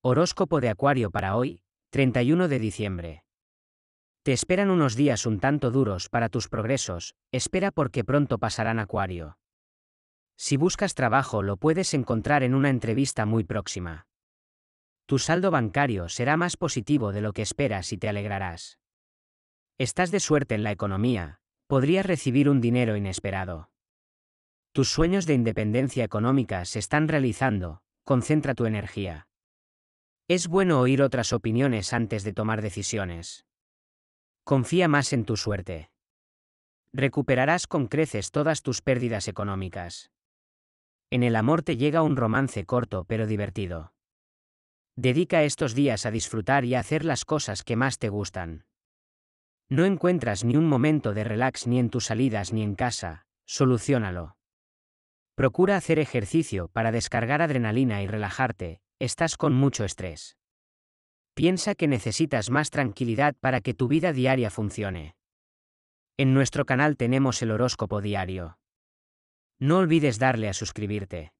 Horóscopo de Acuario para hoy, 31 de diciembre. Te esperan unos días un tanto duros para tus progresos, espera porque pronto pasarán Acuario. Si buscas trabajo lo puedes encontrar en una entrevista muy próxima. Tu saldo bancario será más positivo de lo que esperas y te alegrarás. Estás de suerte en la economía, podrías recibir un dinero inesperado. Tus sueños de independencia económica se están realizando, concentra tu energía. Es bueno oír otras opiniones antes de tomar decisiones. Confía más en tu suerte. Recuperarás con creces todas tus pérdidas económicas. En el amor te llega un romance corto pero divertido. Dedica estos días a disfrutar y a hacer las cosas que más te gustan. No encuentras ni un momento de relax ni en tus salidas ni en casa, solucionalo. Procura hacer ejercicio para descargar adrenalina y relajarte, estás con mucho estrés. Piensa que necesitas más tranquilidad para que tu vida diaria funcione. En nuestro canal tenemos el horóscopo diario. No olvides darle a suscribirte.